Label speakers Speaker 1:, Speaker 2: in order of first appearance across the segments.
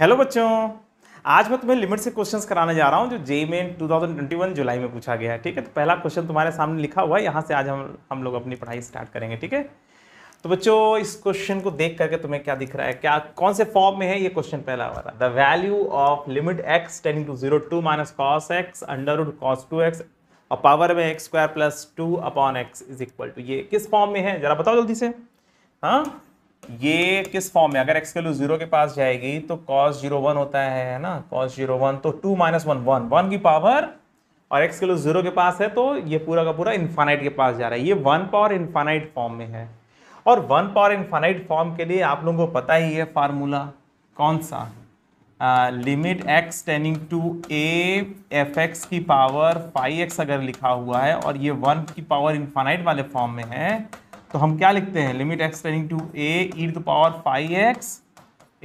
Speaker 1: Hello बच्चों आज मैं तुम्हें लिमिट से क्वेश्चंस कराने जा रहा हूँ जो जे मेन 2021 जुलाई में पूछा गया है ठीक है तो पहला क्वेश्चन तुम्हारे सामने लिखा हुआ है यहाँ से आज हम हम लोग अपनी पढ़ाई स्टार्ट करेंगे ठीक है तो बच्चों इस क्वेश्चन को देख करके तुम्हें क्या दिख रहा है क्या कौन से फॉर्म में है ये क्वेश्चन पहला हमारा the value of limit x tending to zero two minus cos x under root cos two x और पावर में x square plus two upon x is equal to ये किस फॉर्म में है जरा बताओ जल्दी से हाँ ये किस फॉर्म में अगर एक्स वैल्यू जीरो के पास जाएगी तो कॉस जीरो वन होता है ना कॉस जीरो वन तो two minus one one one की पावर और एक्स वैल्यू जीरो के पास है तो ये पूरा का पूरा इन्फानाइट के पास जा रहा है ये वन पावर इन्फानाइट फॉर्म में है और वन पावर इन्फानाइट फॉर्म के लिए आप लोगों को पता ही है फार्मूला कौन सा limit x tending to a f x की पावर फाइव एक्स अगर लिखा हुआ है और ये वन की पावर इन्फानाइट वाले फॉर्म में है तो हम क्या लिखते हैं limit x tending to a to power five x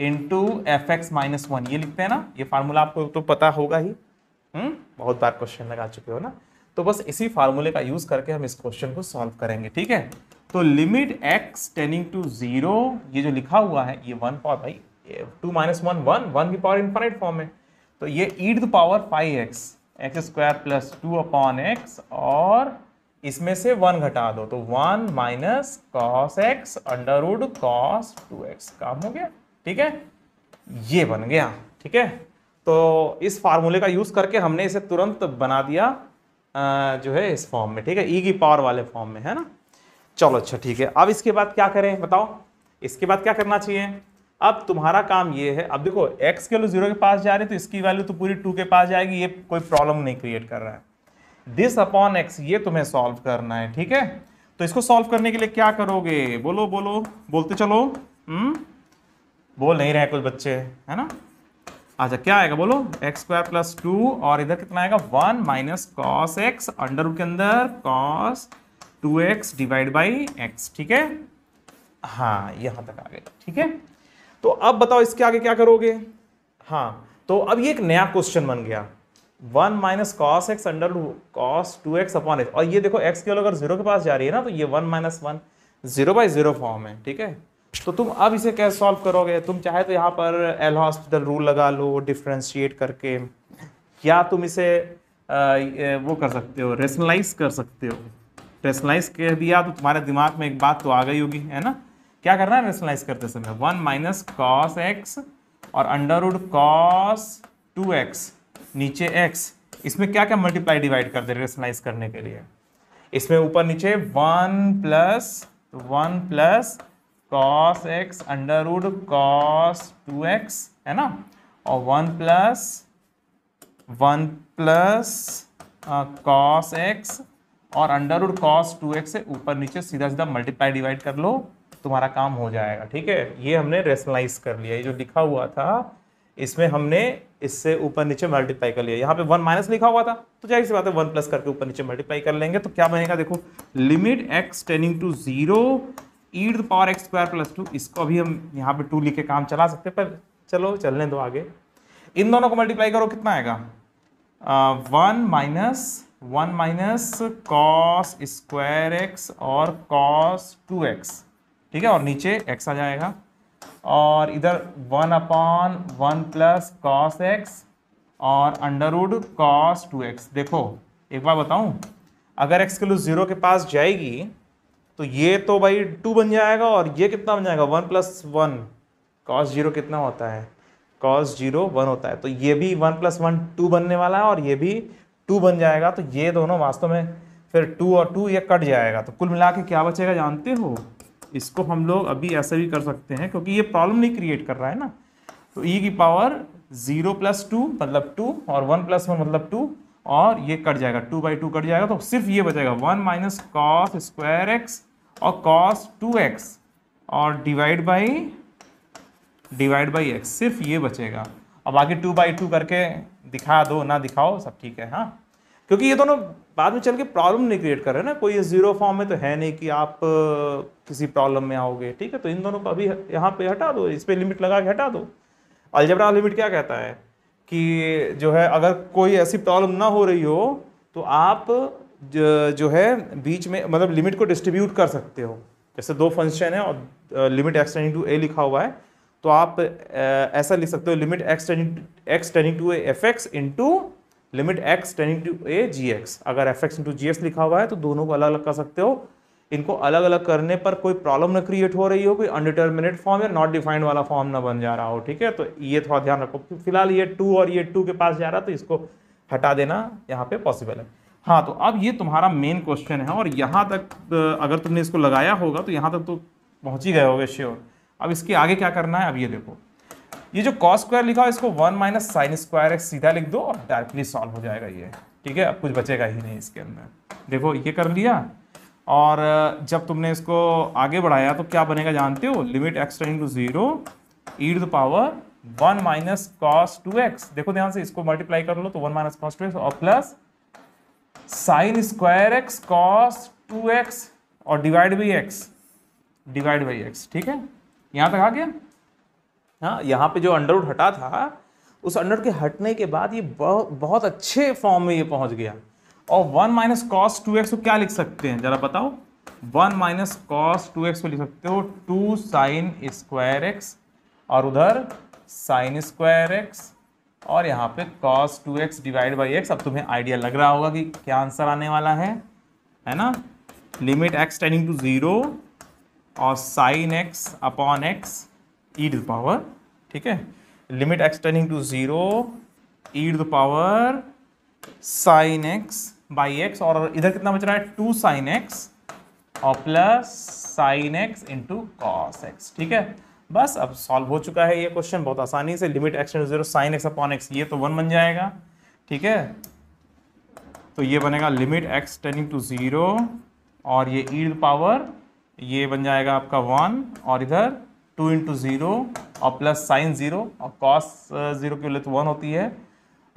Speaker 1: into f x minus one ये लिखते हैं ना ये फार्मूला आपको तो पता होगा ही हुँ? हम्म? बहुत बार क्वेश्चन लगा चुके हो ना तो बस इसी फार्मूले का यूज़ करके हम इस क्वेश्चन को सॉल्व करेंगे ठीक है तो limit x tending to zero ये जो लिखा हुआ है ये वन पावर भाई two minus one one one की पावर इनफाइनाइट फॉर्म है तो ये e the power five x x square plus two upon x और इसमें से वन घटा दो तो one minus cos x under root cos two x काम हो गया ठीक है ये बन गया ठीक है तो इस फार्मूले का यूज़ करके हमने इसे तुरंत बना दिया जो है इस फॉर्म में ठीक है ई e की पावर वाले फॉर्म में है ना चलो अच्छा ठीक है अब इसके बाद क्या करें बताओ इसके बाद क्या करना चाहिए अब तुम्हारा काम ये है अब देखो एक्स के वैल्यू जीरो के पास जा रही हैं तो इसकी वैल्यू तो पूरी टू के पास जाएगी ये कोई प्रॉब्लम नहीं क्रिएट कर रहा है दिस अपॉन एक्स ये तुम्हें सॉल्व करना है ठीक है तो इसको सॉल्व करने के लिए क्या करोगे बोलो बोलो बोलते चलो हम्म बोल नहीं रहे कुछ बच्चे है ना अच्छा क्या आएगा बोलो एक्स स्क्वायर प्लस टू और इधर कितना आएगा one minus cos x under के अंदर cos two x divide by x ठीक है हाँ यहां तक आ गए ठीक है तो अब बताओ इसके आगे क्या करोगे हाँ तो अब ये एक नया क्वेश्चन बन गया one minus cos x under cos two x upon x और ये देखो एक्स की अगर जीरो के पास जा रही है ना तो ये one minus one zero by zero form है ठीक है तो तुम अब इसे कैसे सॉल्व करोगे तुम चाहे तो यहाँ पर एल हॉस्पिटल रूल लगा लो डिफ्रेंशिएट करके या तुम इसे आ, वो कर सकते हो रेशनलाइज कर सकते हो रेशनलाइज कर दिया तो तुम्हारे दिमाग में एक बात तो आ गई होगी है ना क्या करना है रेशनलाइज करते समय वन माइनस कॉस एक्स और under root cos two x नीचे एक्स इसमें क्या क्या मल्टीप्लाई डिवाइड कर दे रेशनलाइज करने के लिए इसमें ऊपर नीचे one plus one plus cos x under root cos two x है ना और one plus one plus cos x और under root cos two x से ऊपर नीचे सीधा सीधा मल्टीप्लाई डिवाइड कर लो तुम्हारा काम हो जाएगा ठीक है ये हमने रेशनलाइज कर लिया ये जो लिखा हुआ था इसमें हमने इससे ऊपर नीचे मल्टीप्लाई कर लिया यहाँ पे वन माइनस लिखा हुआ था तो जाहिर सी बात है वन प्लस करके ऊपर नीचे मल्टीप्लाई कर लेंगे तो क्या बनेगा देखो limit x tending to zero e to power x square plus two इसको अभी हम यहाँ पे टू लिख के काम चला सकते हैं पर चलो चलने दो आगे इन दोनों को मल्टीप्लाई करो कितना आएगा one minus one minus cos square x और कॉस टू एक्स ठीक है और नीचे एक्स आ जाएगा और इधर one upon one plus cos x और अंडरवुड कॉस टू एक्स देखो एक बार बताऊं अगर एक्स वैल्यू ज़ीरो के पास जाएगी तो ये तो भाई टू बन जाएगा और ये कितना बन जाएगा one plus one cos zero कितना होता है कॉस जीरो वन होता है तो ये भी वन प्लस वन टू बनने वाला है और ये भी टू बन जाएगा तो ये दोनों वास्तव में फिर टू और टू ये कट जाएगा तो कुल मिला के क्या बचेगा जानते हो इसको हम लोग अभी ऐसे भी कर सकते हैं क्योंकि ये प्रॉब्लम नहीं क्रिएट कर रहा है ना तो ई e की पावर जीरो प्लस टू मतलब टू और वन प्लस वन मतलब टू और ये कट जाएगा टू बाई टू कट जाएगा तो सिर्फ ये बचेगा one minus cos square x और कॉस टू एक्स और divide by divide by x सिर्फ ये बचेगा और बाकी टू बाई टू करके दिखा दो ना दिखाओ सब ठीक है हाँ क्योंकि ये दोनों बाद में चल के प्रॉब्लम नहीं क्रिएट कर रहे ना कोई जीरो फॉर्म में तो है नहीं कि आप किसी प्रॉब्लम में आओगे ठीक है तो इन दोनों को अभी यहाँ पे हटा दो इस पर लिमिट लगा के हटा दो अलजबरा लिमिट क्या कहता है कि जो है अगर कोई ऐसी प्रॉब्लम ना हो रही हो तो आप जो है बीच में मतलब लिमिट को डिस्ट्रीब्यूट कर सकते हो जैसे दो फंक्शन है और लिमिट एक्स टू ए लिखा हुआ है तो आप ऐसा लिख सकते हो limit x tending x tending to f x into limit x tending to a g x अगर f x into g x लिखा हुआ है तो दोनों को अलग अलग कर सकते हो इनको अलग अलग करने पर कोई प्रॉब्लम ना क्रिएट हो रही हो कोई अनडिटर्मिनेट फॉर्म या नॉट डिफाइंड वाला फॉर्म ना बन जा रहा हो ठीक है तो ये थोड़ा ध्यान रखो फिलहाल ये टू और ये टू के पास जा रहा तो इसको हटा देना यहाँ पे पॉसिबल है हाँ तो अब ये तुम्हारा मेन क्वेश्चन है और यहाँ तक अगर तुमने इसको लगाया होगा तो यहाँ तक तो पहुँच ही गए होगे श्योर अब इसके आगे क्या करना है अब ये देखो ये जो कॉस स्क्वायर लिखा हो इसको one minus sine square x सीधा लिख दो और डायरेक्टली सॉल्व हो जाएगा ये ठीक है अब कुछ बचेगा ही नहीं इसके अंदर देखो ये कर लिया और जब तुमने इसको आगे बढ़ाया तो क्या बनेगा जानते हो limit x tending to zero e to power one minus cos two x देखो ध्यान से इसको मल्टीप्लाई कर लो तो one minus cos two x और plus sine square x cos two x और divide by x divide by x ठीक है यहाँ तक आ गया हाँ यहाँ पे जो अंडरवुड हटा था उस अंडर के हटने के बाद ये बहुत अच्छे फॉर्म में ये पहुँच गया और one minus cos two x को क्या लिख सकते हैं ज़रा बताओ one minus cos two x को लिख सकते हो टू साइन स्क्वायर एक्स और उधर साइन स्क्वायर एक्स और यहाँ पे cos two x divide by x अब तुम्हें आइडिया लग रहा होगा कि क्या आंसर आने वाला है है ना limit x tending to zero और sine x upon x e to the power ठीक है limit x to zero e to the power sine x by x और इधर कितना बच रहा है टू साइन एक्स और plus sine x into cos x ठीक है बस अब सॉल्व हो चुका है ये क्वेश्चन बहुत आसानी से limit x to zero sine x upon x ये तो वन बन जाएगा ठीक है तो ये बनेगा limit x turning to zero और ये ईड e पावर ये बन जाएगा आपका वन और इधर टू इंटू ज़ीरो और प्लस साइन ज़ीरो और कॉस ज़ीरो uh, की वैल्यू तो वन होती है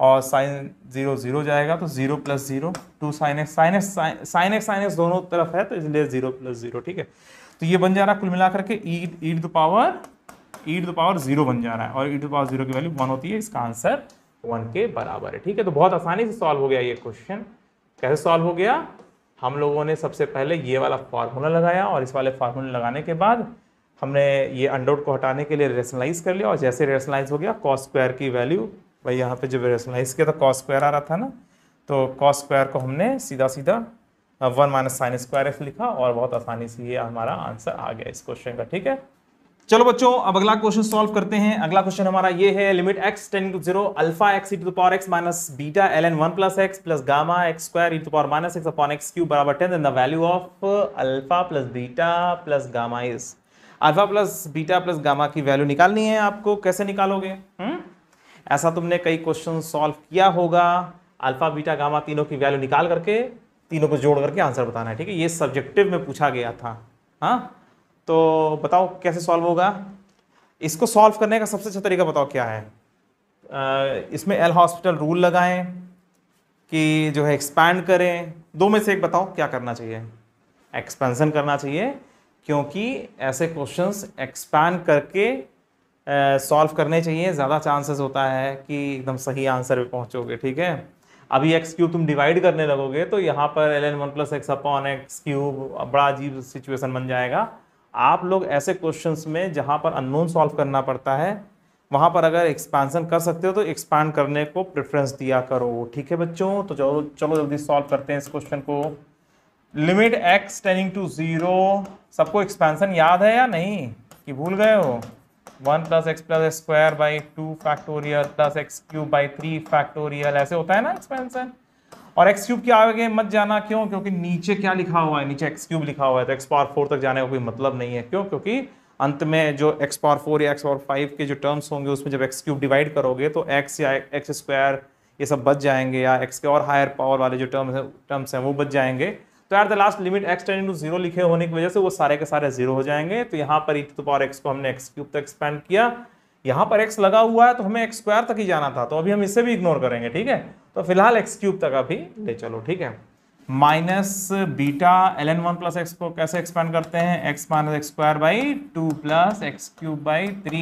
Speaker 1: और साइन ज़ीरो ज़ीरो जाएगा तो zero plus zero two sine x sine x sine x sine x दोनों तरफ है तो इसलिए ज़ीरो प्लस ज़ीरो ठीक है तो ये बन जा रहा है कुल मिलाकर के e to e the power e to the power zero बन जा रहा है और ई द पावर ज़ीरो की वैल्यू वन होती है इसका आंसर वन के बराबर है ठीक है तो बहुत आसानी से सॉल्व हो गया ये क्वेश्चन कैसे सॉल्व हो गया हम लोगों ने सबसे पहले ये वाला फार्मूला लगाया और इस वाले फार्मूला लगाने के बाद हमने ये अंडोट को हटाने के लिए रेशनलाइज कर लिया और जैसे रेशनलाइज हो गया कॉस स्क्वायर की वैल्यू भाई यहाँ पे जब रेशनलाइज किया तो कॉस स्क्वायर आ रहा था ना तो कॉस स्क्वायर को हमने सीधा सीधा one minus sine square f लिखा और बहुत आसानी से ये हमारा आंसर आ गया इस क्वेश्चन का ठीक है चलो बच्चों अब अगला क्वेश्चन सॉल्व करते हैं अगला क्वेश्चन हमारा ये है limit x ten to zero alpha x e to power x minus beta l n one plus x plus gamma x square into power minus x upon x cube बराबर ten the value of alpha plus beta plus gamma is alpha plus beta plus gamma की value निकालनी है आपको कैसे निकालोगे हुँ? हम्म? ऐसा तुमने कई क्वेश्चन सॉल्व किया होगा अल्फा बीटा गामा तीनों की वैल्यू निकाल करके तीनों को जोड़ करके आंसर बताना है ठीक है ये सब्जेक्टिव में पूछा गया था हाँ तो बताओ कैसे सॉल्व होगा इसको सॉल्व करने का सबसे अच्छा तरीका बताओ क्या है आ, इसमें एल हॉस्पिटल रूल लगाएं कि जो है एक्सपैंड करें दो में से एक बताओ क्या करना चाहिए एक्सपेंसन करना चाहिए क्योंकि ऐसे क्वेश्चंस एक्सपैंड करके सॉल्व करने चाहिए ज़्यादा चांसेस होता है कि एकदम सही आंसर पे पहुँचोगे ठीक है अभी एक्स क्यूब तुम डिवाइड करने लगोगे तो यहाँ पर l n one plus x upon x cube बड़ा अजीब सिचुएशन बन जाएगा आप लोग ऐसे क्वेश्चंस में जहाँ पर अननोन सॉल्व करना पड़ता है वहाँ पर अगर एक्सपेंसन कर सकते हो तो एक्सपैंड करने को प्रेफरेंस दिया करो ठीक है बच्चों तो चलो चलो जल्दी सॉल्व करते हैं इस क्वेश्चन को limit x tending to zero सबको एक्सपेंसन याद है या नहीं कि भूल गए हो one plus x plus square by two factorial plus x cube by three factorial ऐसे होता है ना एक्सपेंसन और एक्स क्यूब के आगे मत जाना क्यों क्योंकि नीचे क्या लिखा हुआ है नीचे एक्स क्यूब लिखा हुआ है तो एक्स पावर फोर तक जाने का कोई मतलब नहीं है क्यों क्योंकि अंत में जो एक्स पावर फोर या एक्स पावर फाइव के जो टर्म्स होंगे उसमें जब एक्स क्यूब डिवाइड करोगे तो एक्स या एक्स स्क्वायर ये सब बच जाएंगे या एक्स के और हायर पावर वाले जो टर्म्स हैं टर्म्स हैं वो बच जाएंगे तो यार the last limit x ten into zero लिखे होने की वजह से वो सारे के सारे जीरो हो जाएंगे तो यहाँ पर ई पावर एक्स को हमने एक्स क्यूब तक एक्सपेंड किया यहाँ पर एक्स लगा हुआ है तो हमें एक्स स्क्वायर तक ही जाना था तो अभी हम इसे भी इग्नोर करेंगे ठीक है तो फिलहाल एक्स क्यूब तक अभी ले चलो ठीक है minus beta l n one plus x को कैसे एक्सपेंड करते हैं x minus x square by two plus x cube by three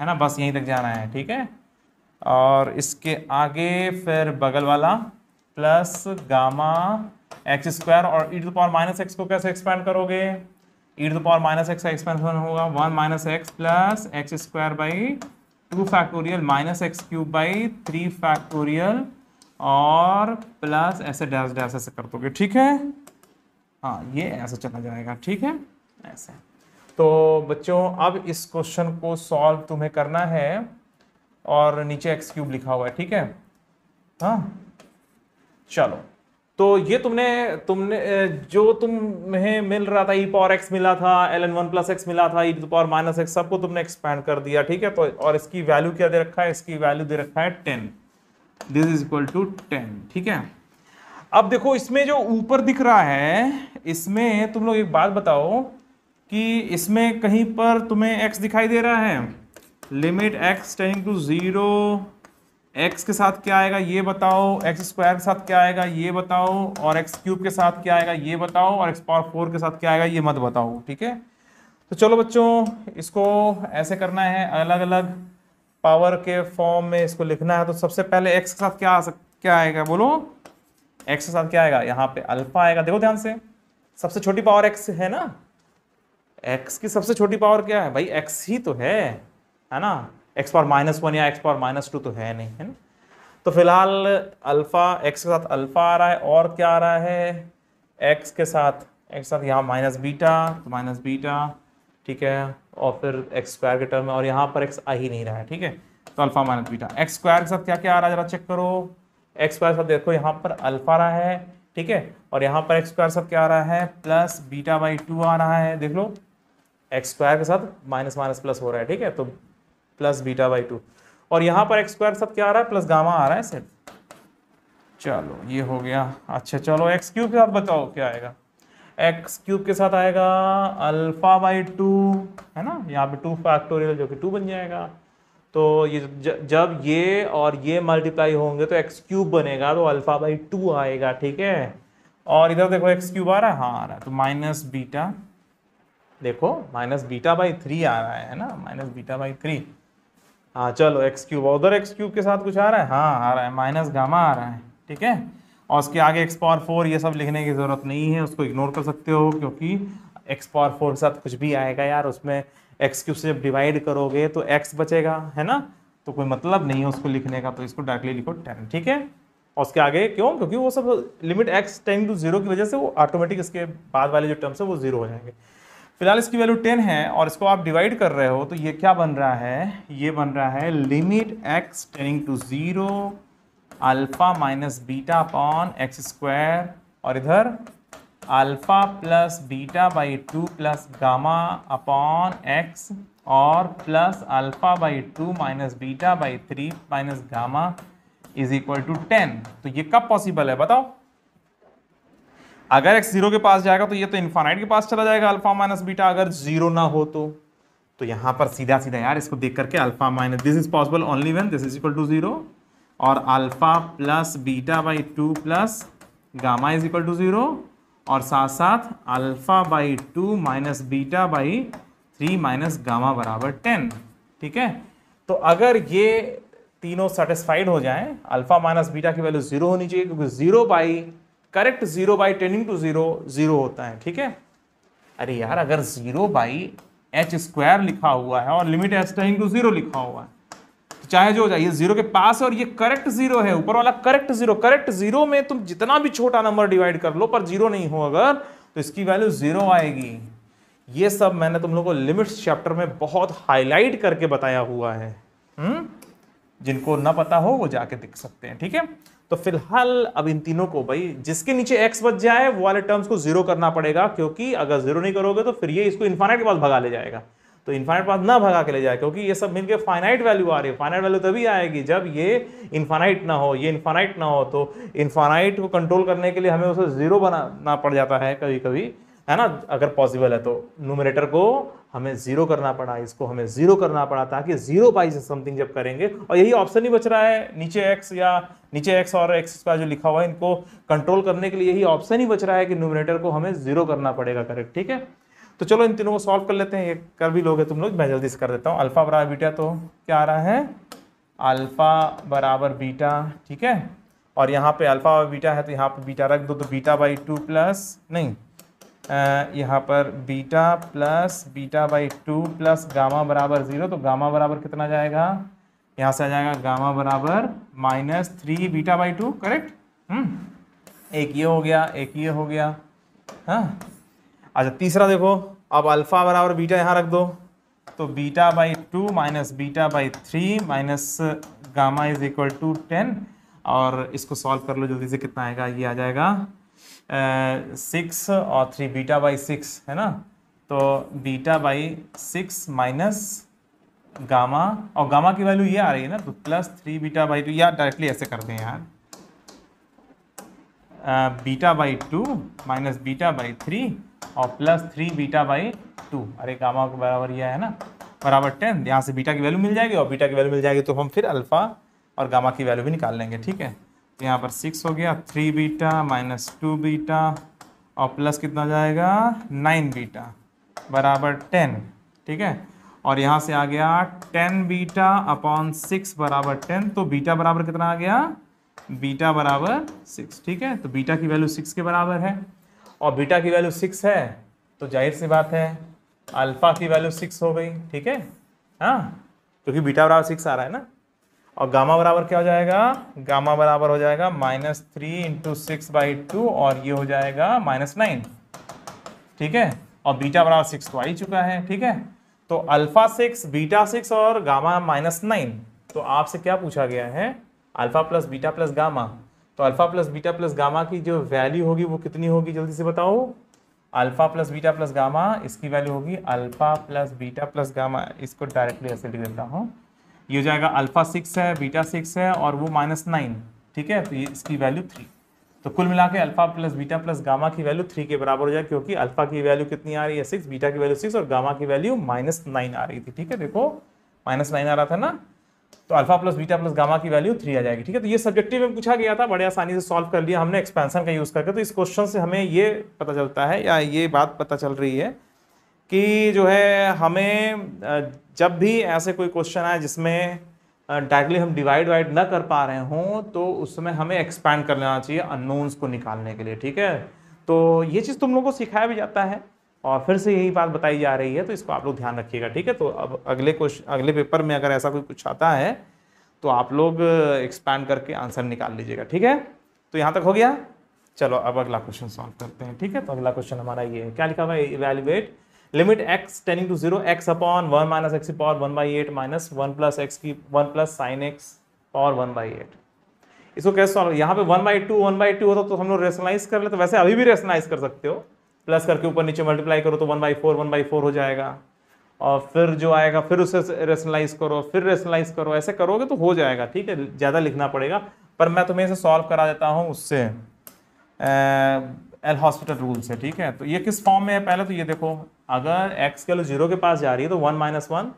Speaker 1: है ना बस यहीं तक जाना है ठीक है और इसके आगे फिर बगल वाला प्लस गामा एक्स स्क्वायर और e to power minus x को कैसे एक्सपैंड करोगे e to power minus x का एक्सपेंशन होगा one minus x plus x square by two factorial minus x cube by three factorial और plus ऐसे dash dash ऐसे कर दोगे ठीक है हाँ ये ऐसे चला जाएगा ठीक है ऐसे तो बच्चों अब इस क्वेश्चन को सॉल्व तुम्हें करना है और नीचे एक्स क्यूब लिखा हुआ है ठीक है हाँ चलो तो ये तुमने तुमने जो तुम्हें मिल रहा था ई पावर एक्स मिला था l n one plus x मिला था e to power minus x सबको तुमने एक्सपैंड कर दिया ठीक है तो और इसकी वैल्यू क्या दे रखा है इसकी वैल्यू दे रखा है ten this is equal to ten ठीक है अब देखो इसमें जो ऊपर दिख रहा है इसमें तुम लोग एक बात बताओ कि इसमें कहीं पर तुम्हें एक्स दिखाई दे रहा है limit x tending to zero x के साथ क्या आएगा ये बताओ एक्स स्क्वायर के साथ क्या आएगा ये बताओ और एक्स क्यूब के साथ क्या आएगा ये बताओ और एक्स पावर फोर के साथ क्या आएगा ये मत बताओ ठीक है तो चलो बच्चों इसको ऐसे करना है अलग अलग पावर के फॉर्म में इसको लिखना है तो सबसे पहले एक्स के साथ क्या आ सक क्या आएगा बोलो एक्स के साथ क्या आएगा यहाँ पे अल्फा आएगा देखो ध्यान से सबसे छोटी पावर एक्स है ना एक्स की सबसे छोटी पावर क्या है भाई एक्स ही तो है है ना एक्स पावर माइनस वन या एक्स पावर माइनस टू तो है नहीं है ना तो फिलहाल अल्फ़ा एक्स के साथ अल्फ़ा आ रहा है और क्या आ रहा है एक्स के साथ एक्स साथ यहाँ माइनस बीटा तो माइनस बीटा ठीक है और फिर एक्स स्क्वायर के टर्म में और यहाँ पर एक्स आ ही नहीं रहा है ठीक है तो alpha minus beta x square के साथ क्या क्या आ रहा है ज़रा चेक करो एक्स स्क्वायर के साथ देखो यहाँ पर अल्फ़ा रहा है ठीक है और यहाँ पर एक्स स्क्वायर के साथ क्या आ रहा है प्लस बीटा बाई टू आ रहा है देख लो एक्स स्क्वायर के साथ माइनस माइनस प्लस हो रहा है ठीक है तो प्लस बीटा बाई टू और यहाँ पर एक्स सब क्या आ रहा है प्लस गामा आ रहा है सिर्फ चलो ये हो गया अच्छा चलो एक्स क्यूब के साथ बताओ क्या आएगा एक्स क्यूब के साथ आएगा अल्फ़ा बाई टू है ना यहाँ पे टू फैक्टोरियल जो कि टू बन जाएगा तो ये जब ये और ये मल्टीप्लाई होंगे तो एक्स क्यूब बनेगा तो अल्फ़ा बाई टू आएगा ठीक है और इधर देखो एक्स क्यूब आ रहा है हाँ आ रहा है तो माइनस बीटा देखो माइनस बीटा बाई थ्री आ रहा है ना माइनस बीटा बाई थ्री हाँ चलो एक्स क्यूब उधर एक्स क्यूब के साथ कुछ आ रहा है हाँ आ रहा है माइनस गामा आ रहा है ठीक है और उसके आगे एक्स पावर फोर ये सब लिखने की ज़रूरत नहीं है उसको इग्नोर कर सकते हो क्योंकि एक्स पावर फोर के साथ कुछ भी आएगा यार उसमें एक्स क्यूब से जब डिवाइड करोगे तो एक्स बचेगा है ना तो कोई मतलब नहीं है उसको लिखने का तो इसको डायरेक्टली लिखो टेन ठीक है और उसके आगे क्यों क्योंकि वो सब limit x ten to zero की वजह से वो ऑटोमेटिक इसके बाद वाले जो टर्म्स है वो जीरो हो जाएंगे फिलहाल इसकी वैल्यू टेन है और इसको आप डिवाइड कर रहे हो तो ये क्या बन रहा है ये बन रहा है limit x tending to zero alpha minus beta upon x square और इधर alpha plus beta by two plus gamma upon x और plus alpha by two minus beta by three minus gamma is equal to ten तो ये कब possible है बताओ अगर x zero के पास जाएगा तो ये तो इन्फानाइट के पास चला जाएगा अल्फा माइनस बीटा अगर जीरो ना हो तो तो यहां पर सीधा सीधा यार इसको देख करके alpha minus this is possible only one this is equal to zero और alpha plus beta by two plus gamma is equal to zero और साथ साथ alpha by two minus beta by three minus gamma बराबर ten ठीक है तो अगर ये तीनों सेटिस्फाइड हो जाएं अल्फा माइनस बीटा की वैल्यू जीरो होनी चाहिए क्योंकि zero by correct zero by tending to zero zero होता है ठीक है अरे यार अगर जीरो बाई एच स्क्वायर लिखा हुआ है और limit h tending to zero लिखा हुआ है तो चाहे जो हो जाए ये जीरो के पास है और ये करेक्ट जीरो है ऊपर वाला करेक्ट जीरो करेक्ट जीरो में तुम जितना भी छोटा नंबर डिवाइड कर लो पर जीरो नहीं हो अगर तो इसकी वैल्यू जीरो आएगी ये सब मैंने तुम लोग को लिमिट्स चैप्टर में बहुत हाईलाइट करके बताया हुआ है हुँ? हम्म? जिनको ना पता हो वो जाके दिख सकते हैं ठीक है तो फिलहाल अब इन तीनों को भाई जिसके नीचे एक्स बच जाए वो वाले टर्म्स को जीरो करना पड़ेगा क्योंकि अगर जीरो नहीं करोगे तो फिर ये इसको इन्फाइनाइट के पास भगा ले जाएगा तो इन्फाइनाइट पास ना भगा के ले जाए क्योंकि ये सब मिलकर फाइनाइट वैल्यू आ रही है फाइनाइट वैल्यू तभी आएगी जब ये इन्फाइनाइट ना हो ये इन्फाइनाइट ना हो तो इन्फाइनाइट को कंट्रोल करने के लिए हमें उसे जीरो बनाना पड़ जाता है कभी कभी है ना अगर पॉसिबल है तो नोमिनेटर को हमें ज़ीरो करना पड़ा इसको हमें ज़ीरो करना पड़ा ताकि ज़ीरो बाई से समथिंग जब करेंगे और यही ऑप्शन ही बच रहा है नीचे एक्स या नीचे एक्स और एक्स का जो लिखा हुआ है इनको कंट्रोल करने के लिए यही ऑप्शन ही बच रहा है कि न्यूमिनेटर को हमें ज़ीरो करना पड़ेगा करेक्ट ठीक है तो चलो इन तीनों को सॉल्व कर लेते हैं ये कर भी लोगे तुम लोग मैं जल्दी से कर देता हूँ अल्फ़ा बराबर बीटा तो क्या आ रहा है अल्फ़ा बराबर बीटा ठीक है और यहाँ पे अल्फ़ा और बीटा है तो यहाँ पे बीटा रख दो तो बीटा बाई टू प्लस नहीं यहाँ पर beta plus beta by two plus gamma बराबर ज़ीरो तो गामा बराबर कितना जाएगा यहाँ से आ जाएगा गामा बराबर minus three beta by two correct hmm, एक ये हो गया एक ये हो गया हाँ अच्छा तीसरा देखो अब अल्फ़ा बराबर बीटा यहाँ रख दो तो beta by two minus beta by three minus gamma is equal to ten और इसको सॉल्व कर लो जल्दी से कितना आएगा ये आ जाएगा सिक्स और थ्री बीटा बाई सिक्स है ना तो beta by six minus gamma और गामा की वैल्यू ये आ रही है ना तो plus three beta by two या डायरेक्टली ऐसे कर दें यार beta by two minus beta by three और plus three beta by two अरे गामा के बराबर यह है ना बराबर टेन यहाँ से बीटा की वैल्यू मिल जाएगी और बीटा की वैल्यू मिल जाएगी तो हम फिर अल्फ़ा और गामा की वैल्यू भी निकाल लेंगे ठीक है यहाँ पर सिक्स हो गया three beta minus two beta और प्लस कितना जाएगा नाइन बीटा बराबर टेन ठीक है और यहाँ से आ गया टेन बीटा अपॉन सिक्स बराबर टेन तो बीटा बराबर कितना आ गया बीटा बराबर सिक्स ठीक है तो बीटा की वैल्यू सिक्स के बराबर है और बीटा की वैल्यू सिक्स है तो जाहिर सी बात है अल्फ़ा की वैल्यू सिक्स हो गई ठीक है हाँ क्योंकि बीटा बराबर सिक्स आ रहा है ना और गामा बराबर क्या हो जाएगा गामा बराबर हो जाएगा minus three into six by two और ये हो जाएगा माइनस नाइन ठीक है और बीटा बराबर सिक्स तो आ ही चुका है ठीक है तो अल्फा सिक्स बीटा सिक्स और गामा माइनस नाइन तो आपसे क्या पूछा गया है alpha plus beta plus gamma तो alpha plus beta plus gamma की जो वैल्यू होगी वो कितनी होगी जल्दी से बताओ alpha plus beta plus gamma इसकी वैल्यू होगी alpha plus beta plus gamma इसको डायरेक्टली ऐसे लिख देता हूँ ये हो जाएगा अल्फ़ा सिक्स है बीटा सिक्स है और वो माइनस नाइन ठीक है तो इसकी वैल्यू थ्री तो कुल मिला के alpha plus beta plus gamma की वैल्यू थ्री के बराबर हो जाए क्योंकि अल्फा की वैल्यू कितनी आ रही है सिक्स बीटा की वैल्यू सिक्स और गामा की वैल्यू माइनस नाइन आ रही थी ठीक है देखो माइनस नाइन आ रहा था ना तो alpha plus beta plus gamma की वैल्यू थ्री आ जाएगी ठीक है तो ये सब्जेक्टिव में पूछा गया था बड़े आसानी से सॉल्व कर लिया हमने एक्सपेंशन का यूज़ करके तो इस क्वेश्चन से हमें ये पता चलता है या ये बात पता चल रही है कि जो है हमें जब भी ऐसे कोई क्वेश्चन आए जिसमें डायरेक्टली हम डिवाइड वाइड ना कर पा रहे हों तो उसमें हमें एक्सपैंड कर लेना चाहिए अननोन्स को निकालने के लिए ठीक है तो ये चीज़ तुम लोगों को सिखाया भी जाता है और फिर से यही बात बताई जा रही है तो इसको आप लोग ध्यान रखिएगा ठीक है तो अब अगले क्वेश्चन अगले पेपर में अगर ऐसा कोई कुछ आता है तो आप लोग एक्सपैंड करके आंसर निकाल लीजिएगा ठीक है तो यहाँ तक हो गया चलो अब अगला क्वेश्चन सॉल्व करते हैं ठीक है तो अगला क्वेश्चन हमारा ये है क्या लिखा हुआ है evaluate limit x tending to zero x upon one minus x की power one by eight minus one plus x की one plus sine x power one by eight इसको कैसे सॉल्व यहाँ पे one by two one by two होता तो हम लोग रेशनलाइज कर लेते तो वैसे अभी भी रेशनलाइज कर सकते हो प्लस करके ऊपर नीचे मल्टीप्लाई करो तो one by four one by four हो जाएगा और फिर जो आएगा फिर उसे रेशनलाइज करो फिर रेशनलाइज करो ऐसे करोगे तो हो जाएगा ठीक है ज़्यादा लिखना पड़ेगा पर मैं तुम्हें इसे सॉल्व करा देता हूँ उससे एल हॉस्पिटल रूल से ठीक है तो ये किस फॉर्म में है पहले तो ये देखो अगर एक्स के जीरो के पास जा रही है तो one minus one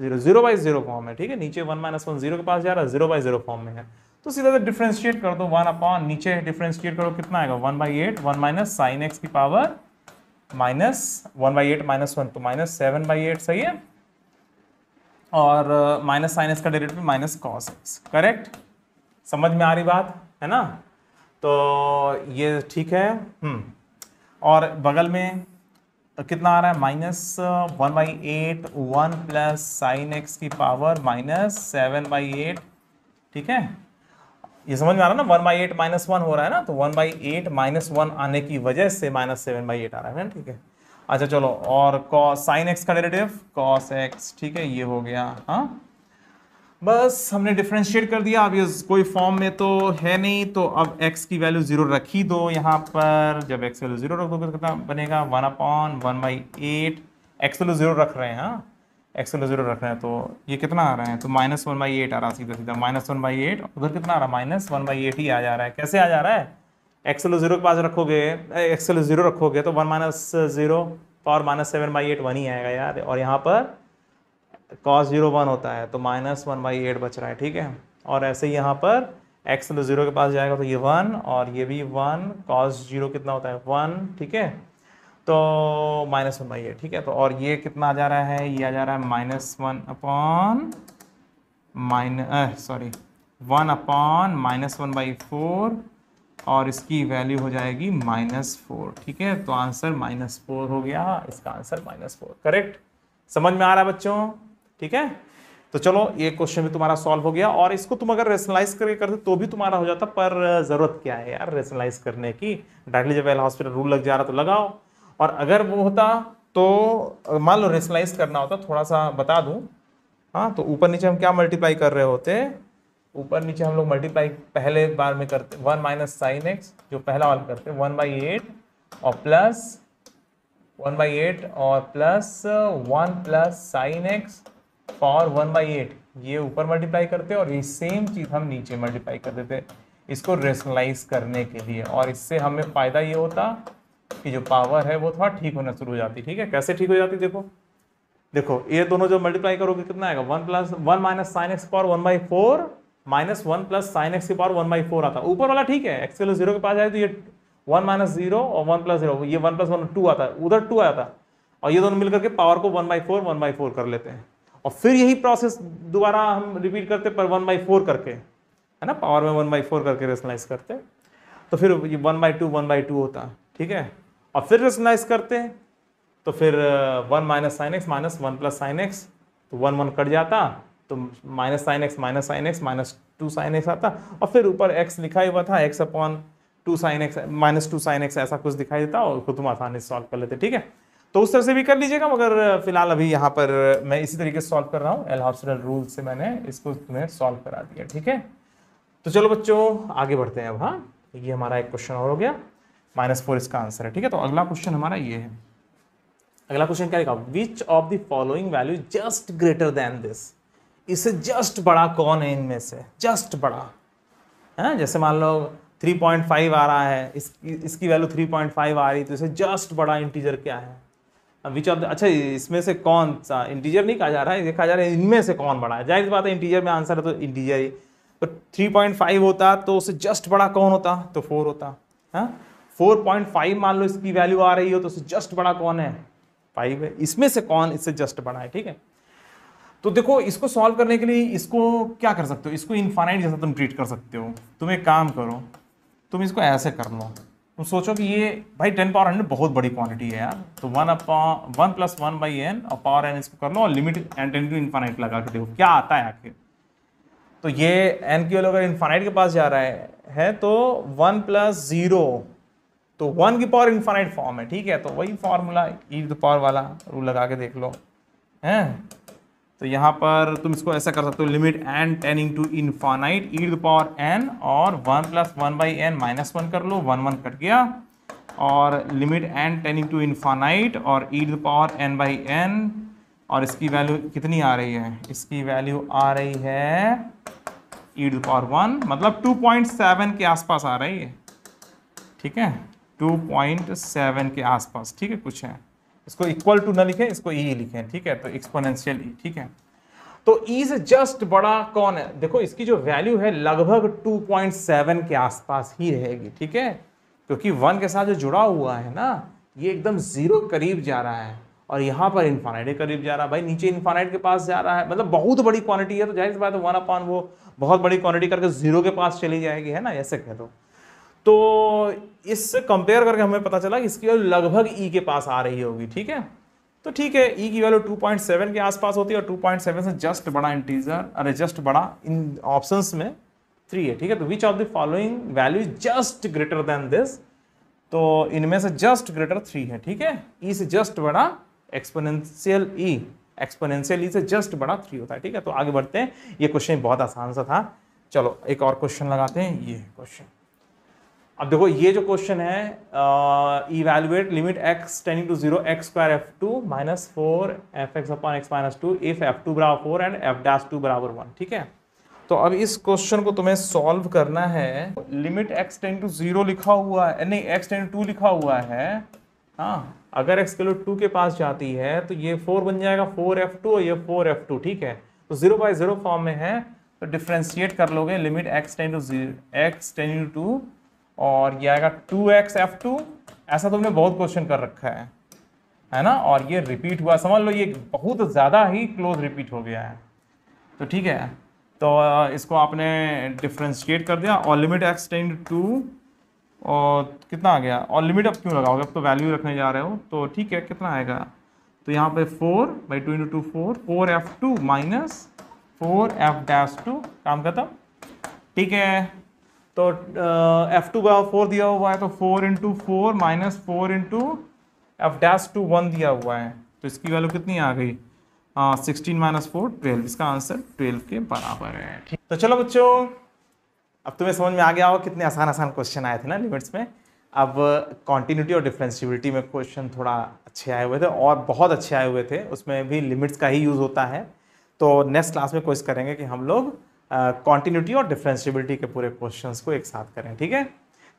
Speaker 1: zero zero by zero form है ठीक है नीचे वन माइनस वन जीरो के पास जा रहा है जीरो बाई जीरो फॉर्म में है तो सीधा से डिफ्रेंशिएट कर दो वन अपॉन नीचे डिफ्रेंशिएट करो कितना आएगा one by eight one minus sine x की power minus one by eight minus one तो माइनस सेवन बाई एट सही है और माइनस साइन एक्स का derivative minus cos x correct समझ में आ रही बात है ना तो ये ठीक है हम्म। और बगल में तो कितना आ रहा है minus one by eight one plus sine x की power minus seven by eight ठीक है ये समझ में आ रहा है ना one by eight minus one हो रहा है ना तो one by eight minus one आने की वजह से माइनस सेवन बाई एट आ रहा है ना ठीक है अच्छा चलो और कॉस साइन एक्स का डेरेटिव कॉस एक्स ठीक है ये हो गया हाँ बस हमने डिफ्रेंशिएट कर दिया अब ये कोई फॉर्म में तो है नहीं तो अब x की वैल्यू ज़ीरो रखी दो यहाँ पर जब x वैल्यू ज़ीरो रख दो तो कितना बनेगा one upon one by eight x value zero रख रहे हैं हाँ एक्स वैल्यू ज़ीरो रख रहे हैं तो ये कितना आ रहा है तो माइनस वन बाई एट आ रहा है सीधा सीधा माइनस वन बाई एट उधर कितना आ रहा है माइनस वन बाई एट ही आ जा रहा है कैसे आ जा रहा है एक्स वैल्यू ज़ीरो के पास रखोगे एक्स वैल्यू ज़ीरो रखोगे तो one minus zero power minus seven by eight one ही आएगा यार और यहाँ पर कॉस जीरो वन होता है तो माइनस वन बाई एट बच रहा है ठीक है और ऐसे ही यहाँ पर एक्स तो ज़ीरो के पास जाएगा तो ये वन और ये भी वन कॉस जीरो कितना होता है वन ठीक है तो माइनस वन बाई एट ठीक है तो और ये कितना आ जा रहा है ये आ जा रहा है माइनस वन अपॉन माइन sorry one upon minus one by four और इसकी वैल्यू हो जाएगी माइनस फोर ठीक है तो आंसर माइनस फोर हो गया इसका आंसर माइनस फोर करेक्ट समझ में आ रहा है बच्चों ठीक है तो चलो ये क्वेश्चन भी तुम्हारा सॉल्व हो गया और इसको तुम अगर रेशनलाइज करके करते तो भी तुम्हारा हो जाता पर ज़रूरत क्या है यार रेशनलाइज करने की डायरेक्टली जब एल हॉस्पिटल रूल लग जा रहा तो लगाओ और अगर वो होता तो मान लो रेशनलाइज करना होता थोड़ा सा बता दूँ हाँ तो ऊपर नीचे हम क्या मल्टीप्लाई कर रहे होते ऊपर नीचे हम लोग मल्टीप्लाई पहले बार में करते वन माइनस साइन एक्स जो पहला वाला करते वन बाई एट और प्लस वन बाई एट और plus one plus sine x power one by eight ये ऊपर मल्टीप्लाई करते और ये सेम चीज़ हम नीचे मल्टीप्लाई कर देते इसको रेशनलाइज करने के लिए और इससे हमें फ़ायदा ये होता कि जो पावर है वो थोड़ा ठीक होना शुरू हो जाती ठीक है कैसे ठीक हो जाती देखो देखो ये दोनों जो मल्टीप्लाई करोगे कितना आएगा one plus one minus sine x power one by four minus one plus sine x की पावर वन बाई फोर आता ऊपर वाला ठीक है एक्स वैल्यू जीरो के पास आए तो ये वन माइनस जीरो और वन प्लस जीरो ये वन प्लस वन टू आता है उधर टू आता और ये दोनों मिलकर के पावर को one by four one by four कर लेते हैं और फिर यही प्रोसेस दोबारा हम रिपीट करते पर वन बाई फोर करके है ना पावर में वन बाई फोर करके रेसनलाइज करते तो फिर ये one by two one by two होता ठीक है और फिर रेसनलाइज करते तो फिर one minus sine x minus one plus sine x तो वन वन कट जाता तो minus sine x minus sine x minus two sine x आता और फिर ऊपर एक्स लिखा हुआ था x upon two sine x minus two sine x ऐसा कुछ दिखाई देता और उसको तुम आसानी से सॉल्व कर लेते ठीक है तो उस तरह से भी कर लीजिएगा मगर फिलहाल अभी यहाँ पर मैं इसी तरीके से सॉल्व कर रहा हूँ एल हॉस्पिटल रूल से मैंने इसको तुम्हें सॉल्व करा दिया ठीक है तो चलो बच्चों आगे बढ़ते हैं अब हाँ ये हमारा एक क्वेश्चन और हो गया माइनस फोर इसका आंसर है ठीक है तो अगला क्वेश्चन हमारा ये है अगला क्वेश्चन क्या लिखा which of the following value just greater than this इससे जस्ट बड़ा कौन है इनमें से जस्ट बड़ा है हाँ, जैसे मान लो 3.5 आ रहा है इस, इसकी वैल्यू 3.5 आ रही तो इसे जस्ट बड़ा इंटीजर क्या है विच ऑफ अच्छा इसमें से कौन सा इंटीजर नहीं कहा जा रहा है ये कहा जा रहा है इनमें से कौन बड़ा है जाहिर बात है इंटीजर में आंसर है तो इंटीजर ही तो थ्री पॉइंट फाइव होता तो उससे जस्ट बड़ा कौन होता तो फोर होता है फोर पॉइंट फाइव मान लो इसकी वैल्यू आ रही हो तो उससे जस्ट बड़ा कौन है फाइव है इसमें से कौन इससे जस्ट बड़ा है ठीक है तो देखो इसको सॉल्व करने के लिए इसको क्या कर सकते हो इसको इनफाइनाइट जैसा तुम ट्रीट कर सकते हो तुम एक काम करो तुम इसको ऐसे कर लो तुम सोचो कि ये भाई टेन पावर हंड्रेड बहुत बड़ी क्वांटिटी है यार तो one upon one plus one by n और पावर एन इसको कर लो और limit n tend to infinite लगा के देखो क्या आता है आखिर तो ये एन की अगर इन्फानाइट के पास जा रहा है, है तो वन प्लस जीरो तो वन की पावर इन्फानाइट फॉर्म है ठीक है तो वही फॉर्मूला ई द पावर वाला रूल लगा के देख लो है तो यहाँ पर तुम इसको ऐसा कर सकते हो limit n tend to infinite e the power n और one plus one by n minus one कर लो वन वन कट गया और limit n tend to infinite और e the power n by n और इसकी वैल्यू कितनी आ रही है इसकी वैल्यू आ रही है ई द पावर वन मतलब टू पॉइंट सेवन के आसपास आ रही है ठीक है टू पॉइंट सेवन के आसपास ठीक है कुछ है इसको इक्वल टू ना लिखें इसको ई e लिखें ठीक है तो एक्सपोनेंशियल ई e, ठीक है तो ई e से जस्ट बड़ा कौन है देखो इसकी जो वैल्यू है लगभग 2.7 के आसपास ही रहेगी ठीक है क्योंकि वन के साथ जो जुड़ा हुआ है ना ये एकदम जीरो करीब जा रहा है और यहाँ पर इन्फानाइट के करीब जा रहा है भाई नीचे इन्फानाइट के पास जा रहा है मतलब बहुत बड़ी क्वांटिटी है तो जाहिर बात है वन अपॉन वो बहुत बड़ी क्वांटिटी करके जीरो के पास चली जाएगी है ना ऐसे कह दो तो इससे कंपेयर करके हमें पता चला कि इसकी वैल्यू लगभग ई e के पास आ रही होगी ठीक है तो ठीक है ई e की वैल्यू 2.7 के आसपास होती है और 2.7 से जस्ट बड़ा इंटीजर अरे जस्ट बड़ा इन ऑप्शंस में थ्री है ठीक है तो which of the following value just greater than this तो इनमें से जस्ट ग्रेटर थ्री है ठीक है ई e से जस्ट बड़ा एक्सपोनेंशियल ई एक्सपोनेंशियल ई से जस्ट बड़ा थ्री होता है ठीक है तो आगे बढ़ते हैं ये क्वेश्चन बहुत आसान सा था चलो एक और क्वेश्चन लगाते हैं ये क्वेश्चन अब देखो ये जो क्वेश्चन है evaluate limit x tending to zero x square f two minus four f x upon x minus two if f two बराबर four and f dash two बराबर वन ठीक है तो अब इस क्वेश्चन को तुम्हें सॉल्व करना है limit x ten to zero लिखा हुआ है नहीं एक्स टेन टू लिखा हुआ है हाँ अगर एक्स किलो टू के पास जाती है तो ये फोर बन जाएगा फोर एफ टू और ये फोर एफ टू ठीक है तो जीरो बाई जीरो फॉर्म में है तो डिफ्रेंशिएट कर लोगे limit x ten to zero x ten to और ये आएगा टू एक्स एफ टू ऐसा तुमने बहुत क्वेश्चन कर रखा है है ना और ये रिपीट हुआ समझ लो ये बहुत ज़्यादा ही क्लोज रिपीट हो गया है तो ठीक है तो इसको आपने डिफ्रेंशिएट कर दिया और लिमिट एक्स टेंड टू और कितना आ गया और लिमिट अब क्यों लगाओगे अब तो वैल्यू रखने जा रहे हो तो ठीक है कितना आएगा तो यहाँ पे four by two into two four four f two minus four f dash two काम खत्म ठीक है तो एफ टू बाई फोर दिया हुआ है तो four into four minus four into f dash two one दिया हुआ है तो इसकी वैल्यू कितनी आ गई सिक्सटीन माइनस फोर ट्वेल्व इसका आंसर ट्वेल्व के बराबर है ठीक तो चलो बच्चों अब तुम्हें समझ में आ गया हो कितने आसान आसान क्वेश्चन आए थे ना लिमिट्स में अब कॉन्टीन्यूटी और डिफ्रेंसिबिलिटी में क्वेश्चन थोड़ा अच्छे आए हुए थे और बहुत अच्छे आए हुए थे उसमें भी लिमिट्स का ही यूज़ होता है तो नेक्स्ट क्लास में कोशिश करेंगे कि हम लोग कॉन्टिन्यूटी और डिफ्रेंशिएबिलिटी के पूरे क्वेश्चंस को एक साथ करें ठीक है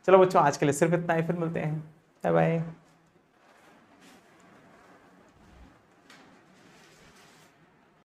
Speaker 1: चलो बच्चों आज के लिए सिर्फ इतना ही फिर मिलते हैं बाय बाय